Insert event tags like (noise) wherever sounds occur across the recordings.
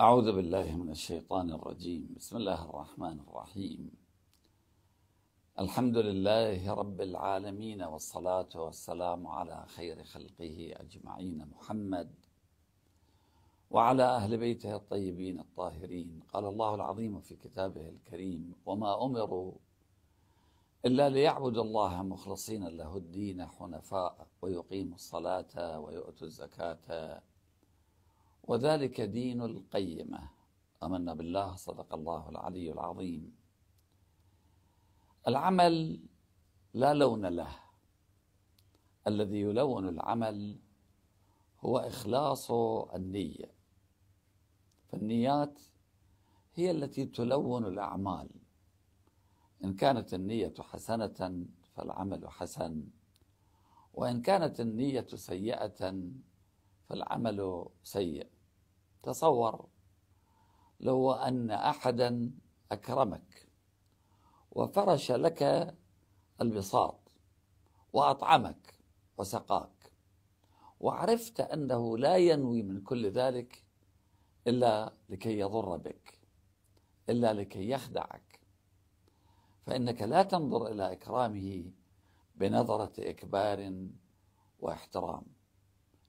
أعوذ بالله من الشيطان الرجيم بسم الله الرحمن الرحيم الحمد لله رب العالمين والصلاة والسلام على خير خلقه أجمعين محمد وعلى أهل بيته الطيبين الطاهرين قال الله العظيم في كتابه الكريم وما أمروا إلا ليعبدوا الله مخلصين له الدين حنفاء ويقيموا الصلاة ويؤتوا الزكاة وذلك دين القيمة أمنا بالله صدق الله العلي العظيم العمل لا لون له الذي يلون العمل هو إخلاص النية فالنيات هي التي تلون الأعمال إن كانت النية حسنة فالعمل حسن وإن كانت النية سيئة فالعمل سيئ تصور لو أن أحدا أكرمك وفرش لك البساط وأطعمك وسقاك وعرفت أنه لا ينوي من كل ذلك إلا لكي يضر بك إلا لكي يخدعك فإنك لا تنظر إلى إكرامه بنظرة إكبار واحترام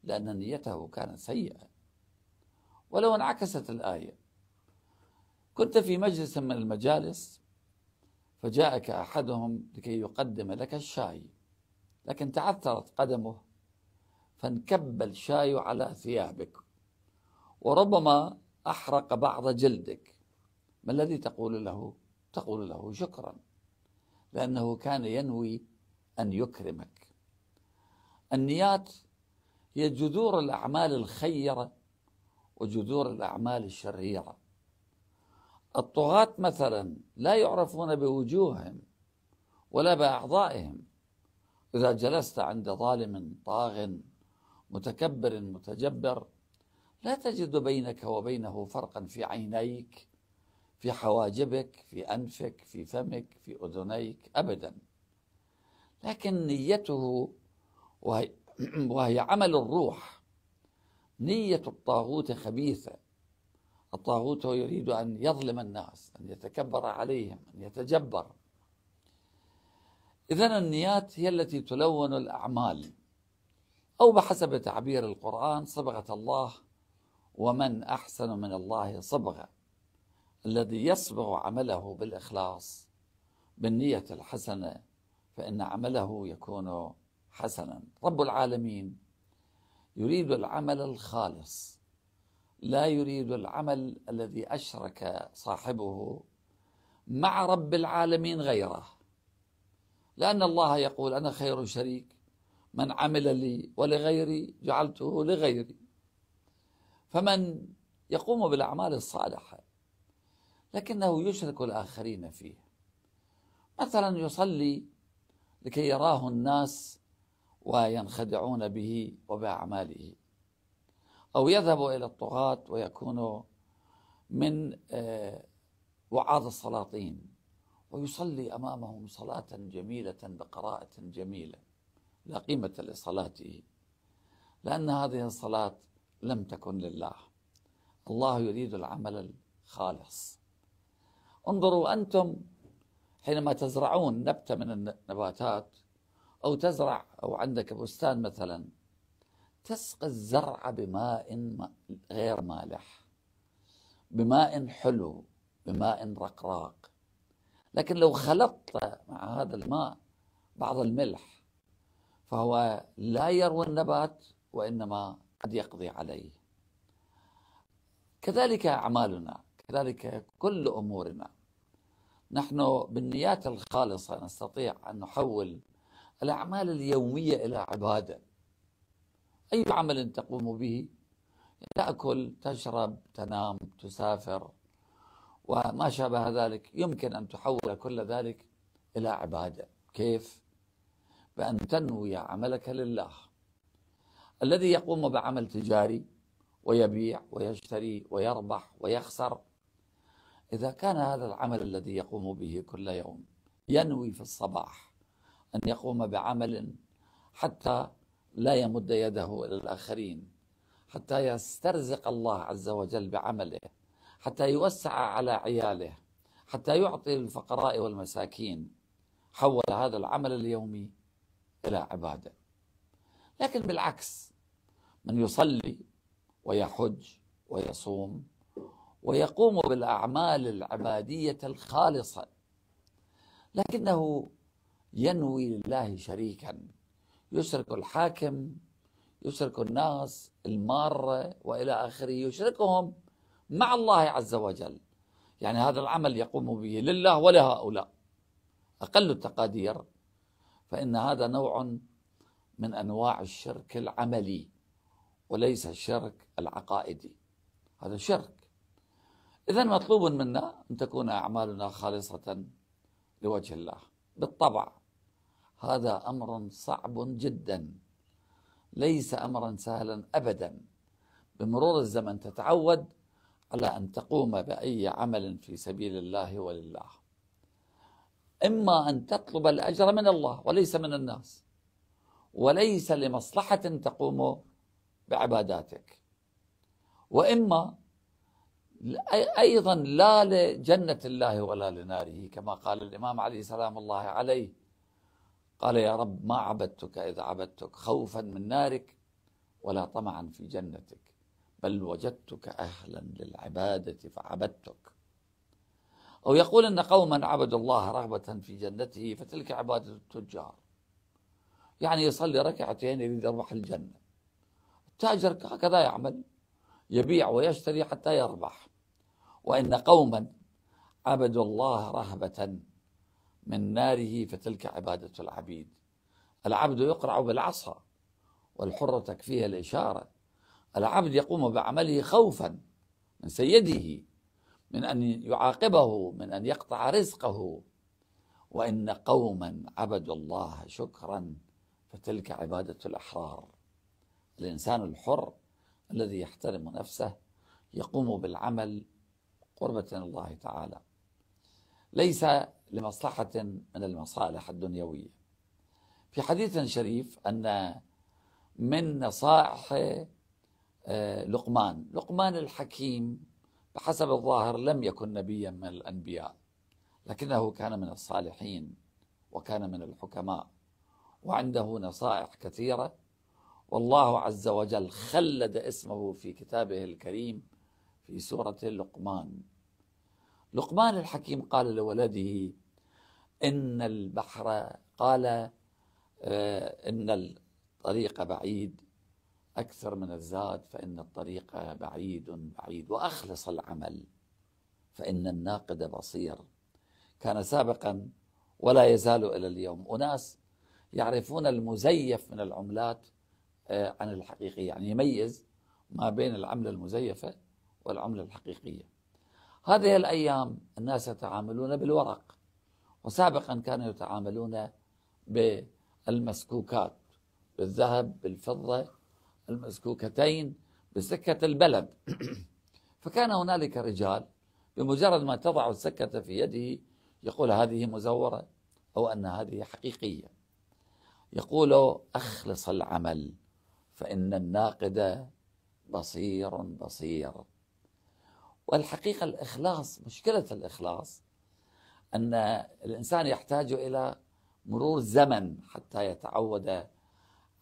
لأن نيته كانت سيئة ولو انعكست الآية كنت في مجلس من المجالس فجاءك أحدهم لكي يقدم لك الشاي لكن تعثرت قدمه فانكب الشاي على ثيابك وربما أحرق بعض جلدك ما الذي تقول له؟ تقول له شكرا لأنه كان ينوي أن يكرمك النيات هي جذور الأعمال الخيرة وجذور الأعمال الشريعة الطغاة مثلا لا يعرفون بوجوههم ولا بأعضائهم إذا جلست عند ظالم طاغ متكبر متجبر لا تجد بينك وبينه فرقا في عينيك في حواجبك في أنفك في فمك في أذنيك أبدا لكن نيته وهي, (clears throat) وهي عمل الروح نية الطاغوت خبيثة الطاغوت هو يريد أن يظلم الناس أن يتكبر عليهم أن يتجبر إذا النيات هي التي تلون الأعمال أو بحسب تعبير القرآن صبغة الله ومن أحسن من الله صبغة الذي يصبغ عمله بالإخلاص بالنية الحسنة فإن عمله يكون حسنا رب العالمين يريد العمل الخالص لا يريد العمل الذي أشرك صاحبه مع رب العالمين غيره لأن الله يقول أنا خير شريك من عمل لي ولغيري جعلته لغيري فمن يقوم بالأعمال الصالحة لكنه يشرك الآخرين فيه مثلا يصلي لكي يراه الناس وينخدعون به وبأعماله أو يذهب إلى الطغاة ويكون من آه، وعاظ السلاطين ويصلي أمامهم صلاة جميلة بقراءة جميلة لا قيمة لصلاته لأن هذه الصلاة لم تكن لله الله يريد العمل الخالص انظروا أنتم حينما تزرعون نبتة من النباتات أو تزرع أو عندك بستان مثلا تسقي الزرع بماء غير مالح بماء حلو بماء رقراق لكن لو خلطت مع هذا الماء بعض الملح فهو لا يروي النبات وإنما قد يقضي عليه كذلك أعمالنا كذلك كل أمورنا نحن بالنيات الخالصة نستطيع أن نحول الأعمال اليومية إلى عبادة أي عمل تقوم به تأكل تشرب تنام تسافر وما شابه ذلك يمكن أن تحول كل ذلك إلى عبادة كيف؟ بأن تنوي عملك لله الذي يقوم بعمل تجاري ويبيع ويشتري ويربح ويخسر إذا كان هذا العمل الذي يقوم به كل يوم ينوي في الصباح أن يقوم بعمل حتى لا يمد يده إلى الآخرين حتى يسترزق الله عز وجل بعمله حتى يوسع على عياله حتى يعطي الفقراء والمساكين حول هذا العمل اليومي إلى عبادة لكن بالعكس من يصلي ويحج ويصوم ويقوم بالأعمال العبادية الخالصة لكنه ينوي لله شريكا يشرك الحاكم يشرك الناس المارة وإلى آخره يشركهم مع الله عز وجل يعني هذا العمل يقوم به لله ولهؤلاء أقل التقادير فإن هذا نوع من أنواع الشرك العملي وليس الشرك العقائدي هذا شرك إذا مطلوب منا أن تكون أعمالنا خالصة لوجه الله بالطبع هذا امر صعب جدا ليس امرا سهلا ابدا بمرور الزمن تتعود على ان تقوم باي عمل في سبيل الله ولله اما ان تطلب الاجر من الله وليس من الناس وليس لمصلحه تقوم بعباداتك واما ايضا لا لجنه الله ولا لناره كما قال الامام عليه سلام الله عليه قال يا رب ما عبدتك إذا عبدتك خوفا من نارك ولا طمعا في جنتك بل وجدتك أهلا للعبادة فعبدتك أو يقول أن قوما عبدوا الله رغبة في جنته فتلك عبادة التجار يعني يصلي ركعتين يريد يربح الجنة التاجر هكذا يعمل يبيع ويشتري حتى يربح وإن قوما عبدوا الله رهبة من ناره فتلك عبادة العبيد العبد يقرع بالعصا والحرة تكفيها الإشارة العبد يقوم بعمله خوفا من سيده من أن يعاقبه من أن يقطع رزقه وإن قوما عبدوا الله شكرا فتلك عبادة الأحرار الإنسان الحر الذي يحترم نفسه يقوم بالعمل قربة الله تعالى ليس لمصلحة من المصالح الدنيوية في حديث شريف أن من نصائح آه، لقمان لقمان الحكيم بحسب الظاهر لم يكن نبيا من الأنبياء لكنه كان من الصالحين وكان من الحكماء وعنده نصائح كثيرة والله عز وجل خلد اسمه في كتابه الكريم في سورة لقمان لقمان الحكيم قال لولده إن البحر قال آه، إن الطريق بعيد أكثر من الزاد فإن الطريق بعيد بعيد وأخلص العمل فإن الناقد بصير كان سابقا ولا يزال إلى اليوم أناس يعرفون المزيف من العملات آه، عن الحقيقية يعني يميز ما بين العملة المزيفة والعملة الحقيقية هذه الأيام الناس يتعاملون بالورق وسابقا كانوا يتعاملون بالمسكوكات بالذهب بالفضة المسكوكتين بسكة البلد (clears throat) فكان هنالك رجال بمجرد ما تضع السكة في يده يقول هذه مزورة أو أن هذه حقيقية يقول أخلص العمل فإن الناقد بصير بصير والحقيقة الإخلاص مشكلة الإخلاص أن الإنسان يحتاج إلى مرور زمن حتى يتعود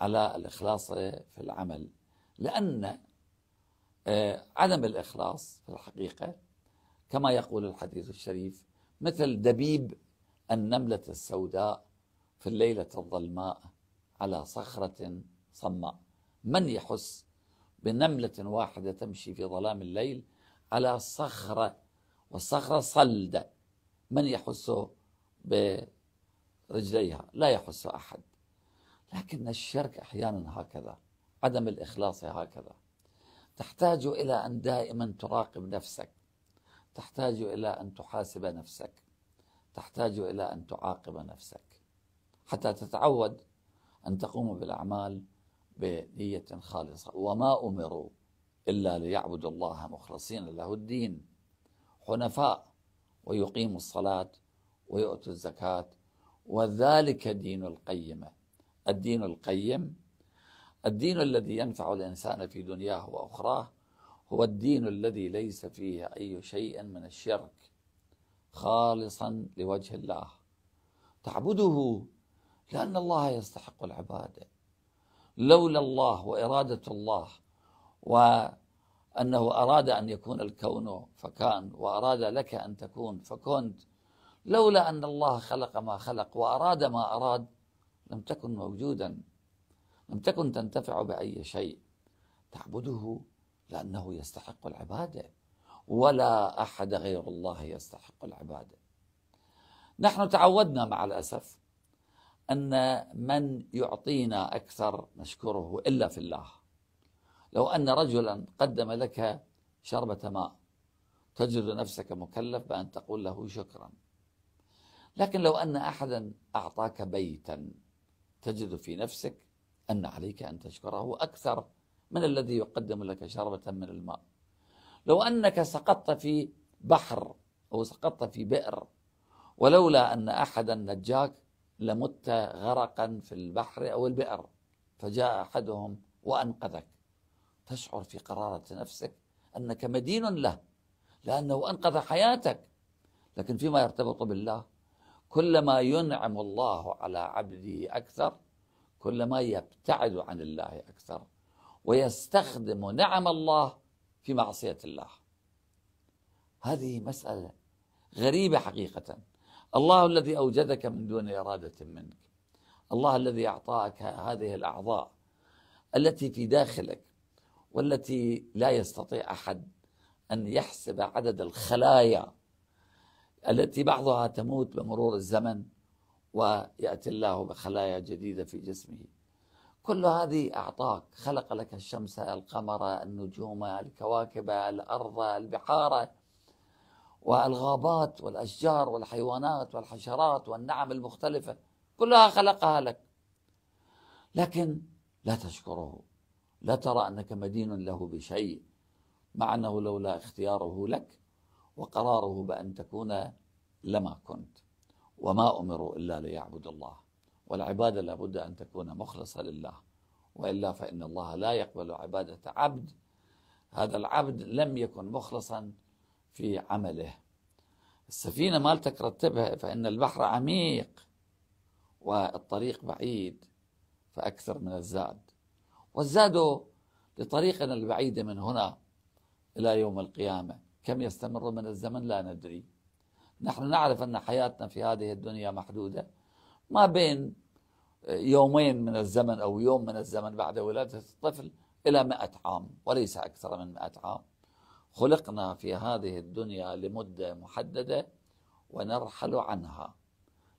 على الإخلاص في العمل لأن آه، عدم الإخلاص في الحقيقة كما يقول الحديث الشريف مثل دبيب النملة السوداء في الليلة الظلماء على صخرة صماء من يحس بنملة واحدة تمشي في ظلام الليل على صخرة والصخرة صلدة من يحس برجليها لا يحس أحد لكن الشرك أحيانا هكذا عدم الإخلاص هكذا تحتاج إلى أن دائما تراقب نفسك تحتاج إلى أن تحاسب نفسك تحتاج إلى أن تعاقب نفسك حتى تتعود أن تقوم بالأعمال بنية خالصة وما أمروا إلا ليعبدوا الله مخلصين له الدين حنفاء ويقيموا الصلاة ويؤتوا الزكاة وذلك دين القيمة الدين القيم الدين الذي ينفع الإنسان في دنياه وأخراه هو الدين الذي ليس فيه أي شيء من الشرك خالصا لوجه الله تعبده لأن الله يستحق العبادة لولا الله وإرادة الله وأنه أراد أن يكون الكون فكان وأراد لك أن تكون فكنت لولا أن الله خلق ما خلق وأراد ما أراد لم تكن موجودا لم تكن تنتفع بأي شيء تعبده لأنه يستحق العبادة ولا أحد غير الله يستحق العبادة نحن تعودنا مع الأسف أن من يعطينا أكثر نشكره إلا في الله لو أن رجلا قدم لك شربة ماء تجد نفسك مكلف بأن تقول له شكرا لكن لو أن أحدا أعطاك بيتا تجد في نفسك أن عليك أن تشكره أكثر من الذي يقدم لك شربة من الماء لو أنك سقطت في بحر أو سقطت في بئر ولولا أن أحدا نجاك لمت غرقا في البحر أو البئر فجاء أحدهم وأنقذك تشعر في قرارة نفسك أنك مدين له لأنه أنقذ حياتك لكن فيما يرتبط بالله كلما ينعم الله على عبده أكثر كلما يبتعد عن الله أكثر ويستخدم نعم الله في معصية الله هذه مسألة غريبة حقيقة الله الذي أوجدك من دون إرادة منك الله الذي أعطاك هذه الأعضاء التي في داخلك والتي لا يستطيع احد ان يحسب عدد الخلايا التي بعضها تموت بمرور الزمن وياتي الله بخلايا جديده في جسمه كل هذه اعطاك خلق لك الشمس القمر النجوم الكواكب الارض البحار والغابات والاشجار والحيوانات والحشرات والنعم المختلفه كلها خلقها لك لكن لا تشكره لا ترى أنك مدين له بشيء مع أنه لولا اختياره لك وقراره بأن تكون لما كنت وما أمروا إلا ليعبدوا الله والعبادة لابد أن تكون مخلصة لله وإلا فإن الله لا يقبل عبادة عبد هذا العبد لم يكن مخلصا في عمله السفينة مالتك رتبها فإن البحر عميق والطريق بعيد فأكثر من الزاد وزادوا لطريقنا البعيدة من هنا إلى يوم القيامة كم يستمر من الزمن لا ندري نحن نعرف أن حياتنا في هذه الدنيا محدودة ما بين يومين من الزمن أو يوم من الزمن بعد ولادة الطفل إلى مئة عام وليس أكثر من مئة عام خلقنا في هذه الدنيا لمدة محددة ونرحل عنها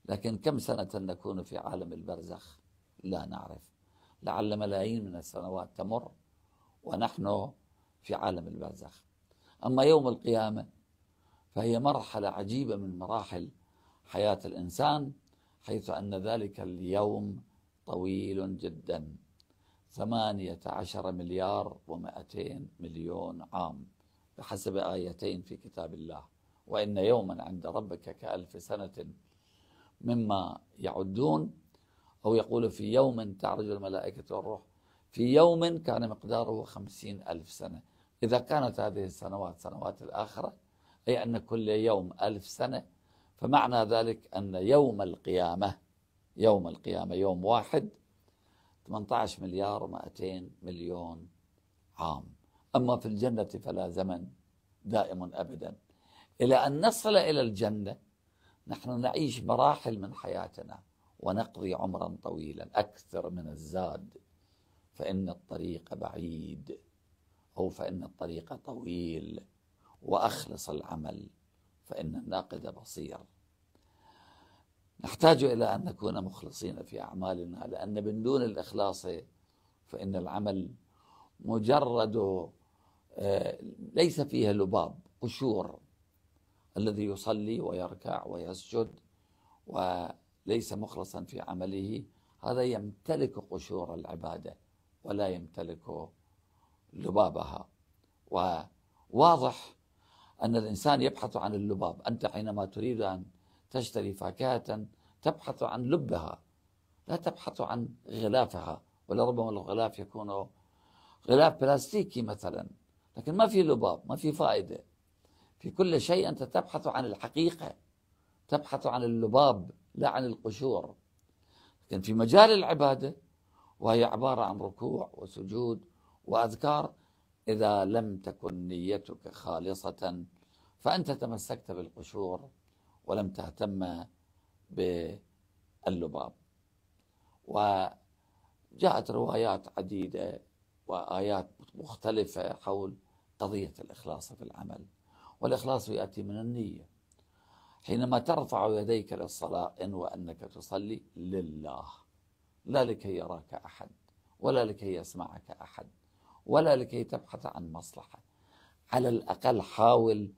لكن كم سنة نكون في عالم البرزخ لا نعرف لعل ملايين من السنوات تمر ونحن في عالم البرزخ أما يوم القيامة فهي مرحلة عجيبة من مراحل حياة الإنسان حيث أن ذلك اليوم طويل جدا ثمانية عشر مليار ومائتين مليون عام بحسب آيتين في كتاب الله وإن يوما عند ربك كألف سنة مما يعدون أو يقول في يوم تعرج الملائكة والروح في يوم كان مقداره خمسين ألف سنة إذا كانت هذه السنوات سنوات الآخرة أي أن كل يوم ألف سنة فمعنى ذلك أن يوم القيامة يوم القيامة يوم واحد 18 مليار و200 مليون عام أما في الجنة فلا زمن دائم أبدا إلى أن نصل إلى الجنة نحن نعيش مراحل من حياتنا ونقضي عمرا طويلا أكثر من الزاد فإن الطريق بعيد أو فإن الطريق طويل وأخلص العمل فإن الناقد بصير نحتاج إلى أن نكون مخلصين في أعمالنا لأن من دون الإخلاص فإن العمل مجرد آه، ليس فيه لباب قشور الذي يصلي ويركع ويسجد و ليس مخلصا في عمله هذا يمتلك قشور العبادة ولا يمتلك لبابها وواضح أن الإنسان يبحث عن اللباب أنت حينما تريد أن تشتري فاكهة تبحث عن لبها لا تبحث عن غلافها ولربما الغلاف يكون غلاف بلاستيكي مثلا لكن ما في لباب ما في فائدة في كل شيء أنت تبحث عن الحقيقة تبحث عن اللباب لا عن القشور لكن في مجال العبادة وهي عبارة عن ركوع وسجود وأذكار إذا لم تكن نيتك خالصة فأنت تمسكت بالقشور ولم تهتم باللباب وجاءت روايات عديدة وآيات مختلفة حول قضية الإخلاص في العمل والإخلاص يأتي من النية حينما ترفع يديك للصلاة إن وأنك تصلي لله لا لكي يراك أحد ولا لكي يسمعك أحد ولا لكي تبحث عن مصلحة على الأقل حاول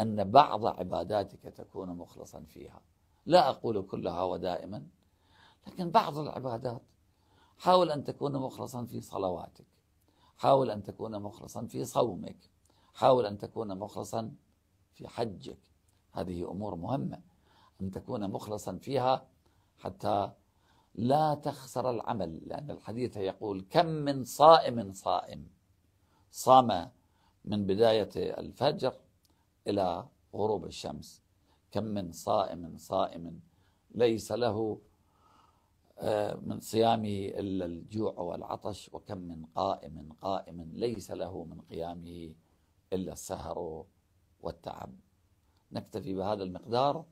أن بعض عباداتك تكون مخلصا فيها لا أقول كلها ودائما لكن بعض العبادات حاول أن تكون مخلصا في صلواتك حاول أن تكون مخلصا في صومك حاول أن تكون مخلصا في حجك هذه أمور مهمة أن تكون مخلصا فيها حتى لا تخسر العمل لأن الحديث يقول كم من صائم صائم صام من بداية الفجر إلى غروب الشمس كم من صائم صائم ليس له آه، من صيامه إلا الجوع والعطش وكم من قائم قائم ليس له من قيامه إلا السهر والتعب نكتفي بهذا المقدار